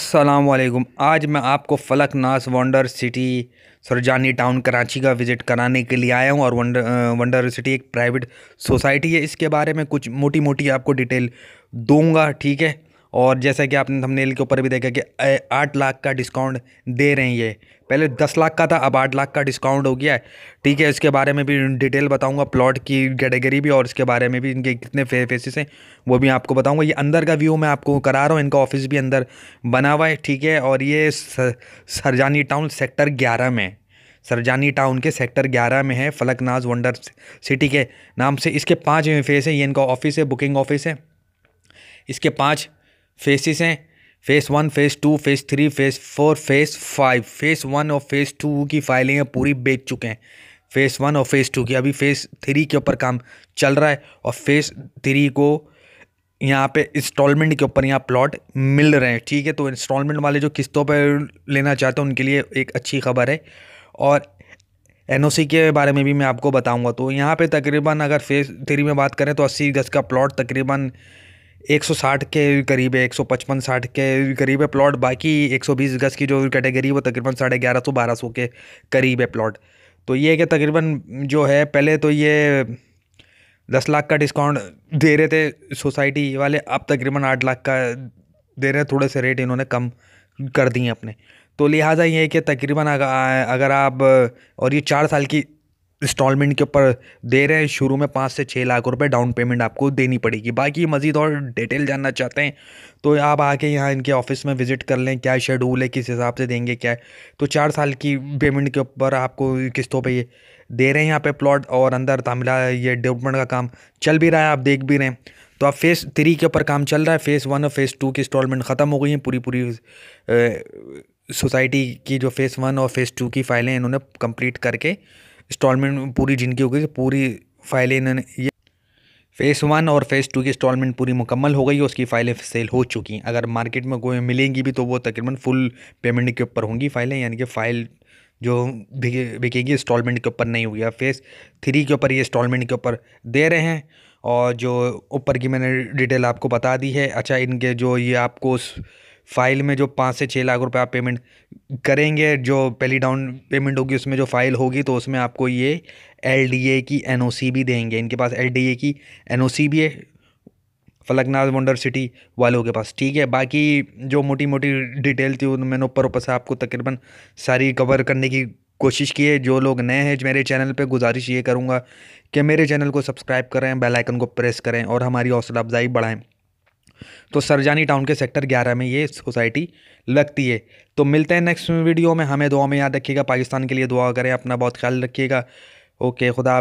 वालेकुम आज मैं आपको Falak Naz Wonder City Surjani town Karachi का विज़िट कराने के लिए आया हूँ और वंडर वंडर सिटी एक प्राइवेट सोसाइटी है इसके बारे में कुछ मोटी मोटी आपको डिटेल दूंगा ठीक है और जैसा कि आपने थंबनेल के ऊपर भी देखा कि आठ लाख का डिस्काउंट दे रहे हैं ये पहले दस लाख का था अब आठ लाख का डिस्काउंट हो गया है ठीक है इसके बारे में भी डिटेल बताऊंगा प्लॉट की कैटेगरी भी और इसके बारे में भी इनके कितने फे फेसिस हैं वो भी आपको बताऊंगा ये अंदर का व्यू मैं आपको करा रहा हूँ इनका ऑफिस भी अंदर बना हुआ है ठीक है और ये सरजानी टाउन सेक्टर ग्यारह में सरजानी टाउन के सेक्टर ग्यारह में है फलकनाज वंडर सिटी के नाम से इसके पाँच फेस हैं ये इनका ऑफिस है बुकिंग ऑफिस है इसके पाँच फेसिस हैं phase one phase two phase three phase four phase five phase one और फेस टू की फाइलें पूरी बेच चुके हैं फेस वन और फेस टू की अभी फेस थ्री के ऊपर काम चल रहा है और फेस थ्री को यहाँ पे इंस्टॉलमेंट के ऊपर यहाँ प्लॉट मिल रहे हैं ठीक है तो इंस्टॉलमेंट वाले जो किस्तों पर लेना चाहते हैं उनके लिए एक अच्छी खबर है और एन के बारे में भी मैं आपको बताऊंगा तो यहाँ पे तकरीबन अगर फेस थ्री में बात करें तो अस्सी गज का प्लॉट तकरीबन 160 के करीब है 155 60 के करीब है प्लॉट बाकी 120 गज की जो कैटेगरी वो तकरीबन साढ़े ग्यारह सौ बारह सौ के करीब है प्लॉट तो ये कि तकरीबन जो है पहले तो ये दस लाख का डिस्काउंट दे रहे थे सोसाइटी वाले अब तकरीबन आठ लाख का दे रहे थोड़े से रेट इन्होंने कम कर दिए अपने तो लिहाजा ये है कि तकरीबन अगर आप और ये चार साल की इंस्टॉलमेंट के ऊपर दे रहे हैं शुरू में पाँच से छः लाख रुपए डाउन पेमेंट आपको देनी पड़ेगी बाकी मज़ीद और डिटेल जानना चाहते हैं तो आप आके यहाँ इनके ऑफिस में विज़िट कर लें क्या शेड्यूल है किस हिसाब से देंगे क्या है तो चार साल की पेमेंट के ऊपर आपको किस्तों पर ये दे रहे हैं यहाँ पे प्लॉट और अंदर तामिला ये डेवलपमेंट का काम चल भी रहा है आप देख भी रहे हैं तो आप फेज़ थ्री के ऊपर काम चल रहा है फ़ेज़ वन और फ़ेज़ टू की इंस्टॉलमेंट ख़त्म हो गई हैं पूरी पूरी सोसाइटी की जो फ़ेज़ वन और फ़ेज़ टू की फ़ाइलें इन्होंने कंप्लीट करके इंस्टॉलमेंट पूरी जिनकी हो गई पूरी फाइलें इन्होंने ये फ़ेज़ वन और फ़ेज़ टू की इंस्टॉलमेंट पूरी मुकम्मल हो गई है उसकी फ़ाइलें सेल हो चुकी हैं अगर मार्केट में कोई मिलेंगी भी तो वो तकरीबन फुल पेमेंट के ऊपर होंगी फ़ाइलें यानी कि फ़ाइल जो बिकेगी इंस्टॉलमेंट के ऊपर नहीं हुई है फेज़ थ्री के ऊपर ये इंस्टॉलमेंट के ऊपर दे रहे हैं और जो ऊपर की मैंने डिटेल आपको बता दी है अच्छा इनके जो ये आपको फ़ाइल में जो पाँच से छः लाख रुपए आप पेमेंट करेंगे जो पहली डाउन पेमेंट होगी उसमें जो फ़ाइल होगी तो उसमें आपको ये एलडीए की एनओसी भी देंगे इनके पास एलडीए की एनओसी भी है फलकनाथ वंडर सिटी वालों के पास ठीक है बाकी जो मोटी मोटी डिटेल थी मैंने ऊपर ऊपर से आपको तकरीबन सारी कवर करने की कोशिश की है जो लोग नए हैं मेरे चैनल पे गुजारिश ये करूँगा कि मेरे चैनल को सब्सक्राइब करें बेल आइकन को प्रेस करें और हमारी हौसला अफजाई बढ़ाएं तो सरजानी टाउन के सेक्टर ग्यारह में ये सोसाइटी लगती है तो मिलते हैं नेक्स्ट वीडियो में हमें दुआ में याद रखिएगा पाकिस्तान के लिए दुआ करें अपना बहुत ख्याल रखिएगा ओके खुदा